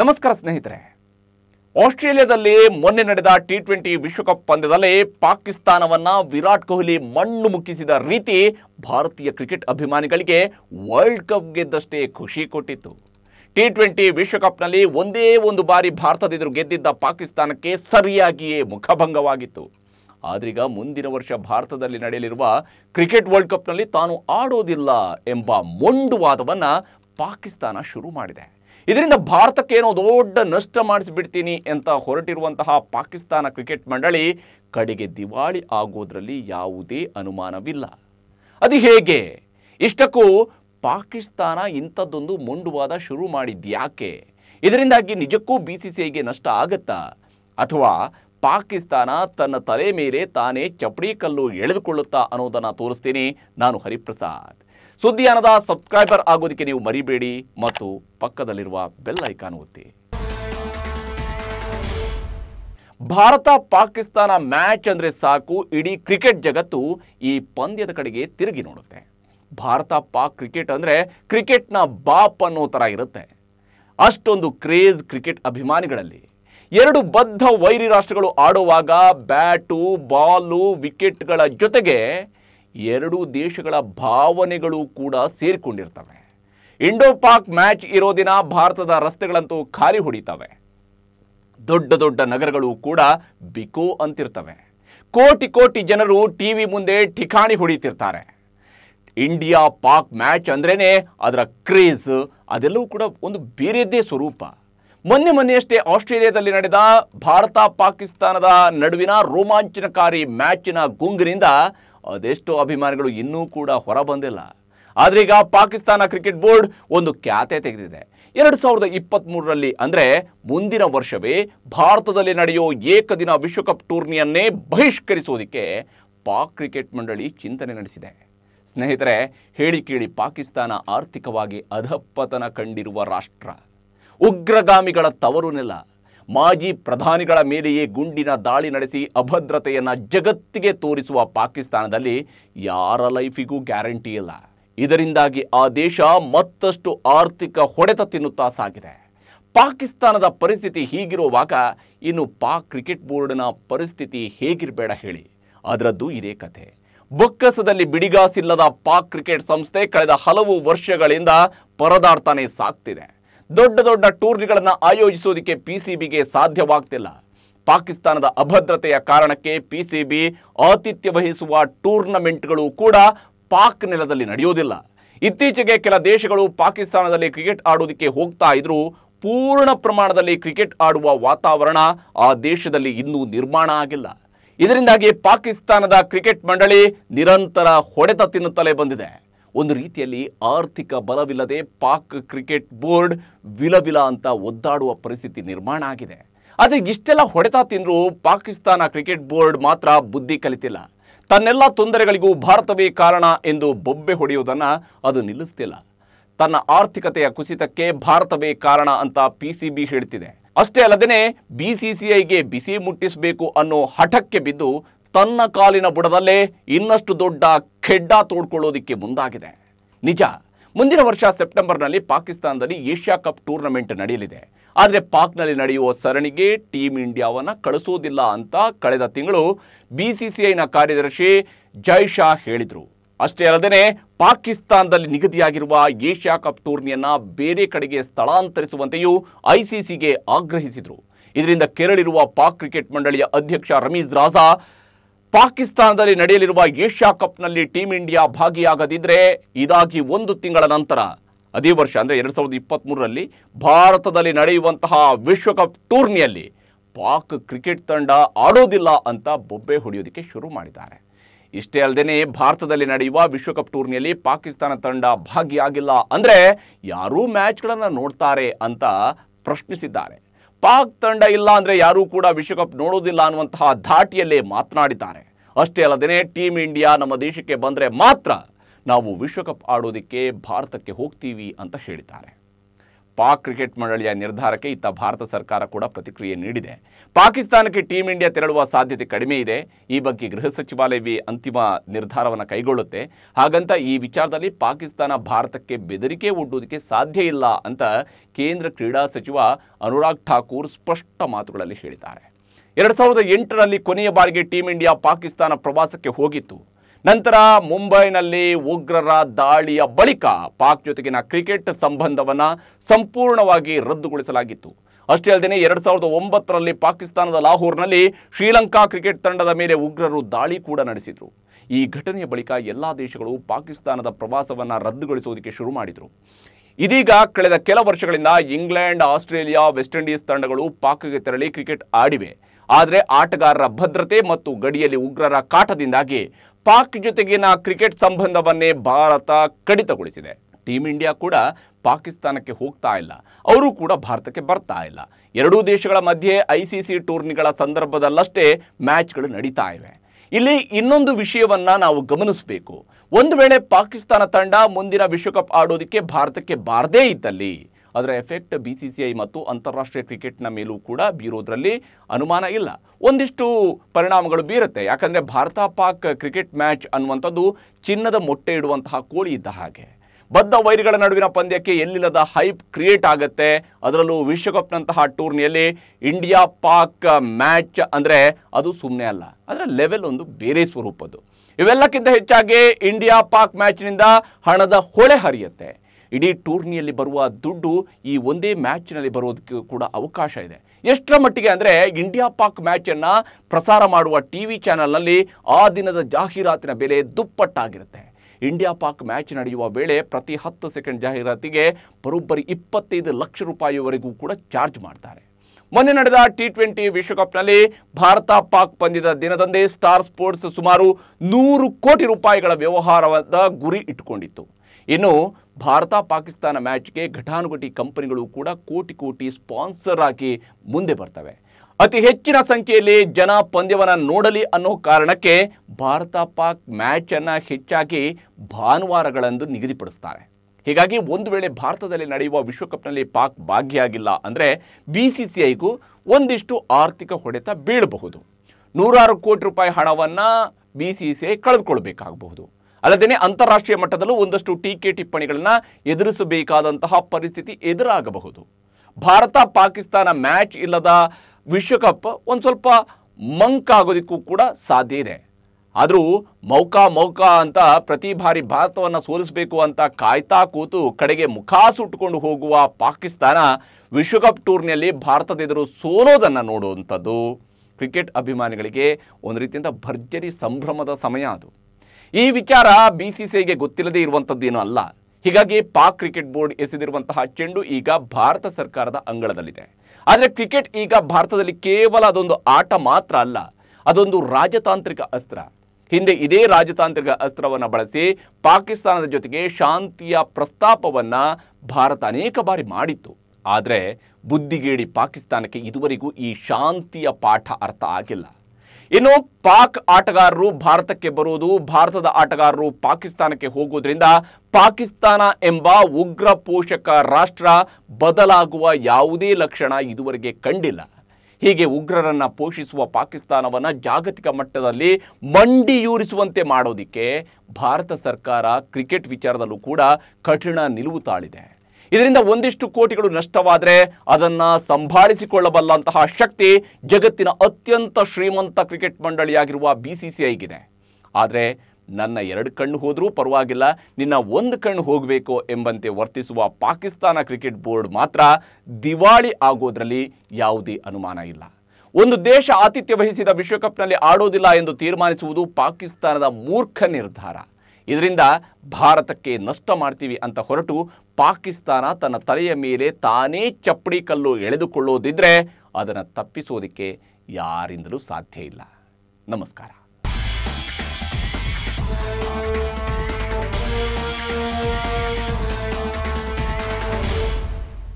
ನಮಸ್ಕಾರ ಸ್ನೇಹಿತರೆ ಆಸ್ಟ್ರೇಲಿಯಾದಲ್ಲಿ ಮೊನ್ನೆ ನಡೆದ ಟಿ ಟ್ವೆಂಟಿ ವಿಶ್ವಕಪ್ ಪಂದ್ಯದಲ್ಲಿ ಪಾಕಿಸ್ತಾನವನ್ನ ವಿರಾಟ್ ಕೊಹ್ಲಿ ಮಣ್ಣು ಮುಕ್ಕಿಸಿದ ರೀತಿ ಭಾರತೀಯ ಕ್ರಿಕೆಟ್ ಅಭಿಮಾನಿಗಳಿಗೆ ವರ್ಲ್ಡ್ ಕಪ್ ಗೆದ್ದಷ್ಟೇ ಖುಷಿ ಕೊಟ್ಟಿತ್ತು ಟಿ ಟ್ವೆಂಟಿ ವಿಶ್ವಕಪ್ನಲ್ಲಿ ಒಂದೇ ಒಂದು ಬಾರಿ ಎದುರು ಗೆದ್ದಿದ್ದ ಪಾಕಿಸ್ತಾನಕ್ಕೆ ಸರಿಯಾಗಿಯೇ ಮುಖಭಂಗವಾಗಿತ್ತು ಆದ್ರೀಗ ಮುಂದಿನ ವರ್ಷ ಭಾರತದಲ್ಲಿ ನಡೆಯಲಿರುವ ಕ್ರಿಕೆಟ್ ವರ್ಲ್ಡ್ ಕಪ್ನಲ್ಲಿ ತಾನು ಆಡೋದಿಲ್ಲ ಎಂಬ ಮೊಂಡು ವಾದವನ್ನು ಪಾಕಿಸ್ತಾನ ಶುರು ಮಾಡಿದೆ ಇದರಿಂದ ಭಾರತಕ್ಕೆ ಏನೋ ದೊಡ್ಡ ನಷ್ಟ ಮಾಡಿಸಿಬಿಡ್ತೀನಿ ಅಂತ ಹೊರಟಿರುವಂತಹ ಪಾಕಿಸ್ತಾನ ಕ್ರಿಕೆಟ್ ಮಂಡಳಿ ಕಡೆಗೆ ದಿವಾಳಿ ಆಗೋದ್ರಲ್ಲಿ ಯಾವುದೇ ಅನುಮಾನವಿಲ್ಲ ಅದು ಹೇಗೆ ಇಷ್ಟಕ್ಕೂ ಪಾಕಿಸ್ತಾನ ಇಂಥದ್ದೊಂದು ಮೊಂಡುವಾದ ಶುರು ಮಾಡಿದ್ಯಾಕೆ ಇದರಿಂದಾಗಿ ನಿಜಕ್ಕೂ ಬಿ ಸಿ ನಷ್ಟ ಆಗತ್ತಾ ಅಥವಾ ಪಾಕಿಸ್ತಾನ ತನ್ನ ತಲೆ ಮೇಲೆ ತಾನೇ ಚಪಡಿ ಕಲ್ಲು ಎಳೆದುಕೊಳ್ಳುತ್ತಾ ಅನ್ನೋದನ್ನು ತೋರಿಸ್ತೀನಿ ನಾನು ಹರಿಪ್ರಸಾದ್ ಸುದ್ದಿಯಾನದ ಸಬ್ಸ್ಕ್ರೈಬರ್ ಆಗೋದಕ್ಕೆ ನೀವು ಮರಿಬೇಡಿ ಮತ್ತು ಪಕ್ಕದಲ್ಲಿರುವ ಬೆಲ್ ಐಕಾನ್ ಒತ್ತಿ ಭಾರತ ಪಾಕಿಸ್ತಾನ ಮ್ಯಾಚ್ ಅಂದರೆ ಸಾಕು ಇಡೀ ಕ್ರಿಕೆಟ್ ಜಗತ್ತು ಈ ಪಂದ್ಯದ ಕಡೆಗೆ ತಿರುಗಿ ನೋಡುತ್ತೆ ಭಾರತ ಪಾಕ್ ಕ್ರಿಕೆಟ್ ಅಂದರೆ ಕ್ರಿಕೆಟ್ನ ಬಾಪ್ ಅನ್ನೋ ಥರ ಇರುತ್ತೆ ಅಷ್ಟೊಂದು ಕ್ರೇಜ್ ಕ್ರಿಕೆಟ್ ಅಭಿಮಾನಿಗಳಲ್ಲಿ ಎರಡು ಬದ್ಧ ವೈರಿ ರಾಷ್ಟ್ರಗಳು ಆಡುವಾಗ ಬ್ಯಾಟು ಬಾಲು ವಿಕೆಟ್ಗಳ ಜೊತೆಗೆ ಎರಡೂ ದೇಶಗಳ ಭಾವನೆಗಳು ಕೂಡ ಸೇರಿಕೊಂಡಿರ್ತವೆ ಇಂಡೋ ಪಾಕ್ ಮ್ಯಾಚ್ ಇರೋ ದಿನ ಭಾರತದ ರಸ್ತೆಗಳಂತೂ ಖಾಲಿ ಹೊಡಿತವೆ ದೊಡ್ಡ ದೊಡ್ಡ ನಗರಗಳು ಕೂಡ ಬಿಕೋ ಅಂತಿರ್ತವೆ ಕೋಟಿ ಕೋಟಿ ಜನರು ಟಿ ವಿ ಮುಂದೆ ಠಿಕಾಣಿ ಹೊಡಿತಿರ್ತಾರೆ ಇಂಡಿಯಾ ಪಾಕ್ ಮ್ಯಾಚ್ ಅಂದ್ರೇ ಅದರ ಕ್ರೇಜ್ ಅದೆಲ್ಲವೂ ಕೂಡ ಒಂದು ಬೇರೆದ್ದೇ ಸ್ವರೂಪ ಮೊನ್ನೆ ಮೊನ್ನೆಯಷ್ಟೇ ಆಸ್ಟ್ರೇಲಿಯಾದಲ್ಲಿ ನಡೆದ ಭಾರತ ಪಾಕಿಸ್ತಾನದ ನಡುವಿನ ರೋಮಾಂಚನಕಾರಿ ಮ್ಯಾಚಿನ ಗುಂಗಿನಿಂದ ಅದೆಷ್ಟೋ ಅಭಿಮಾನಿಗಳು ಇನ್ನೂ ಕೂಡ ಹೊರಬಂದಿಲ್ಲ ಆದರೆ ಈಗ ಪಾಕಿಸ್ತಾನ ಕ್ರಿಕೆಟ್ ಬೋರ್ಡ್ ಒಂದು ಖ್ಯಾತೆ ತೆಗೆದಿದೆ ಎರಡು ಸಾವಿರದ ಇಪ್ಪತ್ತ್ಮೂರರಲ್ಲಿ ಅಂದರೆ ಮುಂದಿನ ವರ್ಷವೇ ಭಾರತದಲ್ಲಿ ನಡೆಯೋ ಏಕದಿನ ವಿಶ್ವಕಪ್ ಟೂರ್ನಿಯನ್ನೇ ಬಹಿಷ್ಕರಿಸುವುದಕ್ಕೆ ಪಾಕ್ ಕ್ರಿಕೆಟ್ ಮಂಡಳಿ ಚಿಂತನೆ ನಡೆಸಿದೆ ಸ್ನೇಹಿತರೆ ಹೇಳಿ ಕೇಳಿ ಪಾಕಿಸ್ತಾನ ಆರ್ಥಿಕವಾಗಿ ಅಧಪ್ಪತನ ಕಂಡಿರುವ ರಾಷ್ಟ್ರ ಉಗ್ರಗಾಮಿಗಳ ತವರುನೆಲ್ಲ ಮಾಜಿ ಪ್ರಧಾನಿಗಳ ಮೇಲೆಯೇ ಗುಂಡಿನ ದಾಳಿ ನಡೆಸಿ ಅಭದ್ರತೆಯನ್ನು ಜಗತ್ತಿಗೆ ತೋರಿಸುವ ಪಾಕಿಸ್ತಾನದಲ್ಲಿ ಯಾರ ಲೈಫಿಗೂ ಗ್ಯಾರಂಟಿ ಇಲ್ಲ ಇದರಿಂದಾಗಿ ಆ ದೇಶ ಮತ್ತಷ್ಟು ಆರ್ಥಿಕ ಹೊಡೆತ ತಿನ್ನುತ್ತಾ ಸಾಗಿದೆ ಪಾಕಿಸ್ತಾನದ ಪರಿಸ್ಥಿತಿ ಹೀಗಿರುವಾಗ ಇನ್ನು ಪಾಕ್ ಕ್ರಿಕೆಟ್ ಬೋರ್ಡ್ನ ಪರಿಸ್ಥಿತಿ ಹೇಗಿರಬೇಡ ಹೇಳಿ ಅದರದ್ದು ಇದೇ ಕಥೆ ಬೊಕ್ಕಸದಲ್ಲಿ ಬಿಡಿಗಾಸಿಲ್ಲದ ಪಾಕ್ ಕ್ರಿಕೆಟ್ ಸಂಸ್ಥೆ ಕಳೆದ ಹಲವು ವರ್ಷಗಳಿಂದ ಪರದಾಡ್ತಾನೆ ಸಾಕ್ತಿದೆ ದೊಡ್ಡ ದೊಡ್ಡ ಟೂರ್ನಿಗಳನ್ನು ಆಯೋಜಿಸುವುದಕ್ಕೆ ಪಿಸಿಬಿಗೆ ಸಾಧ್ಯವಾಗ್ತಿಲ್ಲ ಪಾಕಿಸ್ತಾನದ ಅಭದ್ರತೆಯ ಕಾರಣಕ್ಕೆ ಪಿಸಿಬಿ ಆತಿಥ್ಯ ವಹಿಸುವ ಟೂರ್ನಮೆಂಟ್ಗಳು ಕೂಡ ಪಾಕ್ ನೆಲದಲ್ಲಿ ನಡೆಯೋದಿಲ್ಲ ಇತ್ತೀಚೆಗೆ ಕೆಲ ದೇಶಗಳು ಪಾಕಿಸ್ತಾನದಲ್ಲಿ ಕ್ರಿಕೆಟ್ ಆಡೋದಕ್ಕೆ ಹೋಗ್ತಾ ಇದ್ರೂ ಪೂರ್ಣ ಪ್ರಮಾಣದಲ್ಲಿ ಕ್ರಿಕೆಟ್ ಆಡುವ ವಾತಾವರಣ ಆ ದೇಶದಲ್ಲಿ ಇನ್ನೂ ನಿರ್ಮಾಣ ಆಗಿಲ್ಲ ಇದರಿಂದಾಗಿ ಪಾಕಿಸ್ತಾನದ ಕ್ರಿಕೆಟ್ ಮಂಡಳಿ ನಿರಂತರ ಹೊಡೆತ ತಿನ್ನುತ್ತಲೇ ಬಂದಿದೆ ಒಂದು ರೀತಿಯಲ್ಲಿ ಆರ್ಥಿಕ ಬಲವಿಲ್ಲದೆ ಪಾಕ್ ಕ್ರಿಕೆಟ್ ಬೋರ್ಡ್ ವಿಲವಿಲ ಅಂತ ಒದ್ದಾಡುವ ಪರಿಸ್ಥಿತಿ ನಿರ್ಮಾಣ ಆಗಿದೆ ಆದರೆ ಇಷ್ಟೆಲ್ಲ ಹೊಡೆತ ತಿಂದರೂ ಪಾಕಿಸ್ತಾನ ಕ್ರಿಕೆಟ್ ಬೋರ್ಡ್ ಮಾತ್ರ ಬುದ್ಧಿ ಕಲಿತಿಲ್ಲ ತನ್ನೆಲ್ಲ ತೊಂದರೆಗಳಿಗೂ ಭಾರತವೇ ಕಾರಣ ಎಂದು ಬೊಬ್ಬೆ ಹೊಡೆಯುವುದನ್ನು ಅದು ನಿಲ್ಲಿಸ್ತಿಲ್ಲ ತನ್ನ ಆರ್ಥಿಕತೆಯ ಕುಸಿತಕ್ಕೆ ಭಾರತವೇ ಕಾರಣ ಅಂತ ಪಿ ಸಿ ಬಿ ಹೇಳ್ತಿದೆ ಅಷ್ಟೇ ಅಲ್ಲದೇ ಬಿ ಸಿ ಸಿ ಐಗೆ ಬಿಸಿ ಮುಟ್ಟಿಸಬೇಕು ಅನ್ನೋ ಹಠಕ್ಕೆ ಬಿದ್ದು ತನ್ನ ಕಾಲಿನ ಬುಡದಲ್ಲೇ ಇನ್ನಷ್ಟು ದೊಡ್ಡ ಖೆಡ್ಡ ತೋಡ್ಕೊಳ್ಳೋದಿಕ್ಕೆ ಮುಂದಾಗಿದೆ ನಿಜ ಮುಂದಿನ ವರ್ಷ ಸೆಪ್ಟೆಂಬರ್ನಲ್ಲಿ ಪಾಕಿಸ್ತಾನದಲ್ಲಿ ಏಷ್ಯಾ ಕಪ್ ಟೂರ್ನಮೆಂಟ್ ನಡೆಯಲಿದೆ ಆದರೆ ಪಾಕ್ನಲ್ಲಿ ನಡೆಯುವ ಸರಣಿಗೆ ಟೀಮ್ ಇಂಡಿಯಾವನ್ನು ಕಳಿಸೋದಿಲ್ಲ ಅಂತ ಕಳೆದ ತಿಂಗಳು ಬಿಸಿಸಿಐನ ಕಾರ್ಯದರ್ಶಿ ಜೈ ಶಾ ಹೇಳಿದರು ಅಷ್ಟೇ ಅಲ್ಲದೆ ಪಾಕಿಸ್ತಾನದಲ್ಲಿ ನಿಗದಿಯಾಗಿರುವ ಏಷ್ಯಾ ಕಪ್ ಟೂರ್ನಿಯನ್ನು ಬೇರೆ ಕಡೆಗೆ ಸ್ಥಳಾಂತರಿಸುವಂತೆಯೂ ಐಸಿಸಿಗೆ ಆಗ್ರಹಿಸಿದರು ಇದರಿಂದ ಕೆರಳಿರುವ ಪಾಕ್ ಕ್ರಿಕೆಟ್ ಮಂಡಳಿಯ ಅಧ್ಯಕ್ಷ ರಮೀಶ್ ರಾಜಾ ಪಾಕಿಸ್ತಾನದಲ್ಲಿ ನಡೆಯಲಿರುವ ಏಷ್ಯಾ ಕಪ್ನಲ್ಲಿ ಟೀಂ ಇಂಡಿಯಾ ಭಾಗಿಯಾಗದಿದ್ರೆ ಇದಾಗಿ ಒಂದು ತಿಂಗಳ ನಂತರ ಅದೇ ವರ್ಷ ಅಂದರೆ ಎರಡು ಸಾವಿರದ ಇಪ್ಪತ್ತ್ಮೂರರಲ್ಲಿ ಭಾರತದಲ್ಲಿ ನಡೆಯುವಂತಹ ವಿಶ್ವಕಪ್ ಟೂರ್ನಿಯಲ್ಲಿ ಪಾಕ್ ಕ್ರಿಕೆಟ್ ತಂಡ ಆಡೋದಿಲ್ಲ ಅಂತ ಬೊಬ್ಬೆ ಹೊಡೆಯೋದಕ್ಕೆ ಶುರು ಮಾಡಿದ್ದಾರೆ ಇಷ್ಟೇ ಅಲ್ಲದೆ ಭಾರತದಲ್ಲಿ ನಡೆಯುವ ವಿಶ್ವಕಪ್ ಟೂರ್ನಿಯಲ್ಲಿ ಪಾಕಿಸ್ತಾನ ತಂಡ ಭಾಗಿಯಾಗಿಲ್ಲ ಅಂದರೆ ಯಾರೂ ಮ್ಯಾಚ್ಗಳನ್ನು ನೋಡ್ತಾರೆ ಅಂತ ಪ್ರಶ್ನಿಸಿದ್ದಾರೆ ಪಾಕ್ ತಂಡ ಇಲ್ಲ ಅಂದರೆ ಯಾರೂ ಕೂಡ ವಿಶ್ವಕಪ್ ನೋಡೋದಿಲ್ಲ ಅನ್ನುವಂತಹ ಧಾಟಿಯಲ್ಲೇ ಮಾತನಾಡಿದ್ದಾರೆ ಅಷ್ಟೇ ಅಲ್ಲದೇ ಟೀಮ್ ಇಂಡಿಯಾ ನಮ್ಮ ದೇಶಕ್ಕೆ ಬಂದರೆ ಮಾತ್ರ ನಾವು ವಿಶ್ವಕಪ್ ಆಡೋದಕ್ಕೆ ಭಾರತಕ್ಕೆ ಹೋಗ್ತೀವಿ ಅಂತ ಹೇಳಿದ್ದಾರೆ ಪಾಕ್ ಕ್ರಿಕೆಟ್ ಮಂಡಳಿಯ ನಿರ್ಧಾರಕ್ಕೆ ಇತ್ತ ಭಾರತ ಸರ್ಕಾರ ಕೂಡ ಪ್ರತಿಕ್ರಿಯೆ ನೀಡಿದೆ ಪಾಕಿಸ್ತಾನಕ್ಕೆ ಟೀಂ ಇಂಡಿಯಾ ತೆರಳುವ ಸಾಧ್ಯತೆ ಕಡಿಮೆ ಇದೆ ಈ ಬಗ್ಗೆ ಗೃಹ ಸಚಿವಾಲಯವೇ ಅಂತಿಮ ನಿರ್ಧಾರವನ್ನು ಕೈಗೊಳ್ಳುತ್ತೆ ಹಾಗಂತ ಈ ವಿಚಾರದಲ್ಲಿ ಪಾಕಿಸ್ತಾನ ಭಾರತಕ್ಕೆ ಬೆದರಿಕೆ ಒಡ್ಡುವುದಕ್ಕೆ ಸಾಧ್ಯ ಇಲ್ಲ ಅಂತ ಕೇಂದ್ರ ಕ್ರೀಡಾ ಸಚಿವ ಅನುರಾಗ್ ಠಾಕೂರ್ ಸ್ಪಷ್ಟ ಮಾತುಗಳಲ್ಲಿ ಹೇಳಿದ್ದಾರೆ ಎರಡು ಸಾವಿರದ ಎಂಟರಲ್ಲಿ ಕೊನೆಯ ಬಾರಿಗೆ ಟೀಂ ಇಂಡಿಯಾ ಪಾಕಿಸ್ತಾನ ಪ್ರವಾಸಕ್ಕೆ ಹೋಗಿತ್ತು ನಂತರ ಮುಂಬೈನಲ್ಲಿ ಉಗ್ರರ ದಾಳಿಯ ಬಳಿಕ ಪಾಕ್ ಜೊತೆಗಿನ ಕ್ರಿಕೆಟ್ ಸಂಬಂಧವನ್ನು ಸಂಪೂರ್ಣವಾಗಿ ರದ್ದುಗೊಳಿಸಲಾಗಿತ್ತು ಅಷ್ಟೇ ಅಲ್ಲದೆ ಎರಡು ಸಾವಿರದ ಒಂಬತ್ತರಲ್ಲಿ ಪಾಕಿಸ್ತಾನದ ಲಾಹೋರ್ನಲ್ಲಿ ಶ್ರೀಲಂಕಾ ಕ್ರಿಕೆಟ್ ತಂಡದ ಮೇಲೆ ಉಗ್ರರು ದಾಳಿ ಕೂಡ ನಡೆಸಿದರು ಈ ಘಟನೆಯ ಬಳಿಕ ಎಲ್ಲ ದೇಶಗಳು ಪಾಕಿಸ್ತಾನದ ಪ್ರವಾಸವನ್ನು ರದ್ದುಗೊಳಿಸುವುದಕ್ಕೆ ಶುರು ಮಾಡಿದರು ಇದೀಗ ಕಳೆದ ಕೆಲ ವರ್ಷಗಳಿಂದ ಇಂಗ್ಲೆಂಡ್ ಆಸ್ಟ್ರೇಲಿಯಾ ವೆಸ್ಟ್ ಇಂಡೀಸ್ ತಂಡಗಳು ಪಾಕ್ಗೆ ತೆರಳಿ ಕ್ರಿಕೆಟ್ ಆಡಿವೆ ಆದರೆ ಆಟಗಾರರ ಭದ್ರತೆ ಮತ್ತು ಗಡಿಯಲ್ಲಿ ಉಗ್ರರ ಕಾಟದಿಂದಾಗಿ ಪಾಕ್ ಜೊತೆಗಿನ ಕ್ರಿಕೆಟ್ ಸಂಬಂಧವನ್ನೇ ಭಾರತ ಕಡಿತಗೊಳಿಸಿದೆ ಟೀಮ್ ಇಂಡಿಯಾ ಕೂಡ ಪಾಕಿಸ್ತಾನಕ್ಕೆ ಹೋಗ್ತಾ ಇಲ್ಲ ಅವರು ಕೂಡ ಭಾರತಕ್ಕೆ ಬರ್ತಾ ಇಲ್ಲ ಎರಡೂ ದೇಶಗಳ ಮಧ್ಯೆ ಐ ಸಿ ಸಿ ಟೂರ್ನಿಗಳ ಸಂದರ್ಭದಲ್ಲಷ್ಟೇ ಮ್ಯಾಚ್ಗಳು ನಡೀತಾ ಇವೆ ಇಲ್ಲಿ ಇನ್ನೊಂದು ವಿಷಯವನ್ನು ನಾವು ಗಮನಿಸಬೇಕು ಒಂದು ವೇಳೆ ಪಾಕಿಸ್ತಾನ ತಂಡ ಮುಂದಿನ ವಿಶ್ವಕಪ್ ಆಡೋದಕ್ಕೆ ಭಾರತಕ್ಕೆ ಬಾರದೇ ಇದ್ದಲ್ಲಿ ಅದರ effect B C C I ಮತ್ತು ಅಂತಾರಾಷ್ಟ್ರೀಯ ಕ್ರಿಕೆಟ್ನ ಮೇಲೂ ಕೂಡ ಬೀರೋದ್ರಲ್ಲಿ ಅನುಮಾನ ಇಲ್ಲ ಒಂದಿಷ್ಟು ಪರಿಣಾಮಗಳು ಬೀರುತ್ತೆ ಯಾಕಂದರೆ ಭಾರತ ಪಾಕ್ ಕ್ರಿಕೆಟ್ ಮ್ಯಾಚ್ ಅನ್ನುವಂಥದ್ದು ಚಿನ್ನದ ಮೊಟ್ಟೆ ಇಡುವಂತಹ ಕೋಳಿ ಇದ್ದ ಹಾಗೆ ಬದ್ಧ ವೈರಿಗಳ ನಡುವಿನ ಪಂದ್ಯಕ್ಕೆ ಎಲ್ಲಿಲ್ಲದ ಹೈಪ್ ಕ್ರಿಯೇಟ್ ಆಗುತ್ತೆ ಅದರಲ್ಲೂ ವಿಶ್ವಕಪ್ನಂತಹ ಟೂರ್ನಿಯಲ್ಲಿ ಇಂಡಿಯಾ ಪಾಕ್ ಮ್ಯಾಚ್ ಅಂದರೆ ಅದು ಸುಮ್ಮನೆ ಅಲ್ಲ ಅದರ ಲೆವೆಲ್ ಒಂದು ಬೇರೆ ಸ್ವರೂಪದ್ದು ಇವೆಲ್ಲಕ್ಕಿಂತ ಹೆಚ್ಚಾಗಿ ಇಂಡಿಯಾ ಪಾಕ್ ಮ್ಯಾಚ್ನಿಂದ ಹಣದ ಹೊಳೆ ಹರಿಯುತ್ತೆ ಇಡೀ ಟೂರ್ನಿಯಲ್ಲಿ ಬರುವ ದುಡ್ಡು ಈ ಒಂದೇ ಮ್ಯಾಚ್ನಲ್ಲಿ ಬರೋದಕ್ಕೆ ಕೂಡ ಅವಕಾಶ ಇದೆ ಎಷ್ಟರ ಮಟ್ಟಿಗೆ ಅಂದರೆ ಇಂಡಿಯಾ ಪಾಕ್ ಮ್ಯಾಚನ್ನು ಪ್ರಸಾರ ಮಾಡುವ ಟಿ ವಿ ಚಾನಲ್ನಲ್ಲಿ ಆ ದಿನದ ಜಾಹೀರಾತಿನ ಬೆಲೆ ದುಪ್ಪಟ್ಟಾಗಿರುತ್ತೆ ಇಂಡಿಯಾ ಪಾಕ್ ಮ್ಯಾಚ್ ನಡೆಯುವ ವೇಳೆ ಪ್ರತಿ ಹತ್ತು ಸೆಕೆಂಡ್ ಜಾಹೀರಾತಿಗೆ ಬರೋಬ್ಬರಿ ಇಪ್ಪತ್ತೈದು ಲಕ್ಷ ರೂಪಾಯಿವರೆಗೂ ಕೂಡ ಚಾರ್ಜ್ ಮಾಡ್ತಾರೆ ಮೊನ್ನೆ ನಡೆದ ಟಿ ಟ್ವೆಂಟಿ ವಿಶ್ವಕಪ್ನಲ್ಲಿ ಭಾರತ ಪಾಕ್ ಪಂದ್ಯದ ದಿನದಂದೇ ಸ್ಟಾರ್ ಸ್ಪೋರ್ಟ್ಸ್ ಸುಮಾರು ನೂರು ಕೋಟಿ ರೂಪಾಯಿಗಳ ವ್ಯವಹಾರದ ಗುರಿ ಇಟ್ಟುಕೊಂಡಿತ್ತು ಇನ್ನು ಭಾರತ ಪಾಕಿಸ್ತಾನ ಮ್ಯಾಚ್ಗೆ ಘಟಾನುಘಟಿ ಕಂಪನಿಗಳು ಕೂಡ ಕೋಟಿ ಕೋಟಿ ಸ್ಪಾನ್ಸರ್ ಆಗಿ ಮುಂದೆ ಬರ್ತವೆ ಅತಿ ಹೆಚ್ಚಿನ ಸಂಖ್ಯೆಯಲ್ಲಿ ಜನ ಪಂದ್ಯವನ್ನು ನೋಡಲಿ ಅನ್ನೋ ಕಾರಣಕ್ಕೆ ಭಾರತ ಪಾಕ್ ಮ್ಯಾಚನ್ನು ಹೆಚ್ಚಾಗಿ ಭಾನುವಾರಗಳಂದು ನಿಗದಿಪಡಿಸ್ತಾರೆ ಹೀಗಾಗಿ ಒಂದು ವೇಳೆ ಭಾರತದಲ್ಲಿ ನಡೆಯುವ ವಿಶ್ವಕಪ್ನಲ್ಲಿ ಪಾಕ್ ಭಾಗಿಯಾಗಿಲ್ಲ ಅಂದರೆ ಬಿ ಸಿ ಸಿ ಐಗೂ ಒಂದಿಷ್ಟು ಆರ್ಥಿಕ ಹೊಡೆತ ಬೀಳಬಹುದು ನೂರಾರು ಕೋಟಿ ರೂಪಾಯಿ ಹಣವನ್ನು ಬಿ ಸಿ ಸಿ ಐ ಕಳೆದುಕೊಳ್ಬೇಕಾಗಬಹುದು ಅಲ್ಲದೇನೆ ಅಂತಾರಾಷ್ಟ್ರೀಯ ಮಟ್ಟದಲ್ಲೂ ಒಂದಷ್ಟು ಟೀಕೆ ಟಿಪ್ಪಣಿಗಳನ್ನು ಎದುರಿಸಬೇಕಾದಂತಹ ಪರಿಸ್ಥಿತಿ ಎದುರಾಗಬಹುದು ಭಾರತ ಪಾಕಿಸ್ತಾನ ಮ್ಯಾಚ್ ಇಲ್ಲದ ವಿಶ್ವಕಪ್ ಒಂದು ಸ್ವಲ್ಪ ಮಂಕ್ ಆಗೋದಕ್ಕೂ ಕೂಡ ಸಾಧ್ಯ ಇದೆ ಆದರೂ ಮೌಕಾ ಮೌಕಾ ಅಂತ ಪ್ರತಿ ಬಾರಿ ಭಾರತವನ್ನು ಸೋಲಿಸಬೇಕು ಅಂತ ಕಾಯ್ತಾ ಕೂತು ಕಡೆಗೆ ಮುಖ ಸುಟ್ಕೊಂಡು ಹೋಗುವ ಪಾಕಿಸ್ತಾನ ವಿಶ್ವಕಪ್ ಟೂರ್ನಿಯಲ್ಲಿ ಭಾರತದ ಎದುರು ಸೋಲೋದನ್ನು ನೋಡುವಂಥದ್ದು ಕ್ರಿಕೆಟ್ ಅಭಿಮಾನಿಗಳಿಗೆ ಒಂದು ರೀತಿಯಿಂದ ಭರ್ಜರಿ ಸಂಭ್ರಮದ ಸಮಯ ಅದು ಈ ವಿಚಾರ ಬಿ ಸಿ ಗೊತ್ತಿಲ್ಲದೆ ಇರುವಂಥದ್ದು ಏನೂ ಅಲ್ಲ ಹೀಗಾಗಿ ಪಾಕ್ ಕ್ರಿಕೆಟ್ ಬೋರ್ಡ್ ಎಸೆದಿರುವಂತಹ ಚೆಂಡು ಈಗ ಭಾರತ ಸರ್ಕಾರದ ಅಂಗಳದಲ್ಲಿದೆ ಆದರೆ ಕ್ರಿಕೆಟ್ ಈಗ ಭಾರತದಲ್ಲಿ ಕೇವಲ ಅದೊಂದು ಆಟ ಮಾತ್ರ ಅಲ್ಲ ಅದೊಂದು ರಾಜತಾಂತ್ರಿಕ ಅಸ್ತ್ರ ಹಿಂದೆ ಇದೇ ರಾಜತಾಂತ್ರಿಕ ಅಸ್ತ್ರವನ್ನು ಬಳಸಿ ಪಾಕಿಸ್ತಾನದ ಜೊತೆಗೆ ಶಾಂತಿಯ ಪ್ರಸ್ತಾಪವನ್ನ ಭಾರತ ಅನೇಕ ಬಾರಿ ಮಾಡಿತ್ತು ಆದರೆ ಬುದ್ಧಿಗೇಡಿ ಪಾಕಿಸ್ತಾನಕ್ಕೆ ಇದುವರೆಗೂ ಈ ಶಾಂತಿಯ ಪಾಠ ಅರ್ಥ ಆಗಿಲ್ಲ ಇನ್ನು ಪಾಕ್ ಆಟಗಾರರು ಭಾರತಕ್ಕೆ ಬರುವುದು ಭಾರತದ ಆಟಗಾರರು ಪಾಕಿಸ್ತಾನಕ್ಕೆ ಹೋಗುವುದರಿಂದ ಪಾಕಿಸ್ತಾನ ಎಂಬ ಉಗ್ರ ಪೋಷಕ ರಾಷ್ಟ್ರ ಬದಲಾಗುವ ಯಾವುದೇ ಲಕ್ಷಣ ಇದುವರೆಗೆ ಕಂಡಿಲ್ಲ ಹೀಗೆ ಉಗ್ರರನ್ನ ಪೋಷಿಸುವ ಪಾಕಿಸ್ತಾನವನ್ನು ಜಾಗತಿಕ ಮಟ್ಟದಲ್ಲಿ ಮಂಡಿಯೂರಿಸುವಂತೆ ಮಾಡೋದಿಕ್ಕೆ ಭಾರತ ಸರ್ಕಾರ ಕ್ರಿಕೆಟ್ ವಿಚಾರದಲ್ಲೂ ಕೂಡ ಕಠಿಣ ನಿಲುವು ತಾಳಿದೆ ಇದರಿಂದ ಒಂದಿಷ್ಟು ಕೋಟಿಗಳು ನಷ್ಟವಾದರೆ ಅದನ್ನು ಸಂಭಾಳಿಸಿಕೊಳ್ಳಬಲ್ಲಂತಹ ಶಕ್ತಿ ಜಗತ್ತಿನ ಅತ್ಯಂತ ಶ್ರೀಮಂತ ಕ್ರಿಕೆಟ್ ಮಂಡಳಿಯಾಗಿರುವ ಬಿ ಸಿ ಸಿ ಐಗಿದೆ ಆದರೆ ನನ್ನ ಎರಡು ಕಣ್ಣು ಹೋದರೂ ಪರವಾಗಿಲ್ಲ ನಿನ್ನ ಒಂದು ಕಣ್ಣು ಹೋಗಬೇಕು ಎಂಬಂತೆ ವರ್ತಿಸುವ ಪಾಕಿಸ್ತಾನ ಕ್ರಿಕೆಟ್ ಬೋರ್ಡ್ ಮಾತ್ರ ದಿವಾಳಿ ಆಗೋದ್ರಲ್ಲಿ ಯಾವುದೇ ಅನುಮಾನ ಇಲ್ಲ ಒಂದು ದೇಶ ಆತಿಥ್ಯ ವಹಿಸಿದ ವಿಶ್ವಕಪ್ನಲ್ಲಿ ಆಡೋದಿಲ್ಲ ಎಂದು ತೀರ್ಮಾನಿಸುವುದು ಪಾಕಿಸ್ತಾನದ ಮೂರ್ಖ ನಿರ್ಧಾರ ಇದರಿಂದ ಭಾರತಕ್ಕೆ ನಷ್ಟ ಮಾಡ್ತೀವಿ ಅಂತ ಹೊರಟು ಪಾಕಿಸ್ತಾನ ತನ್ನ ತಲೆಯ ಮೇಲೆ ತಾನೇ ಚಪ್ಪಡಿ ಕಲ್ಲು ಎಳೆದುಕೊಳ್ಳೋದಿದ್ರೆ ಅದನ್ನು ತಪ್ಪಿಸೋದಕ್ಕೆ ಯಾರಿಂದಲೂ ಸಾಧ್ಯ ಇಲ್ಲ ನಮಸ್ಕಾರ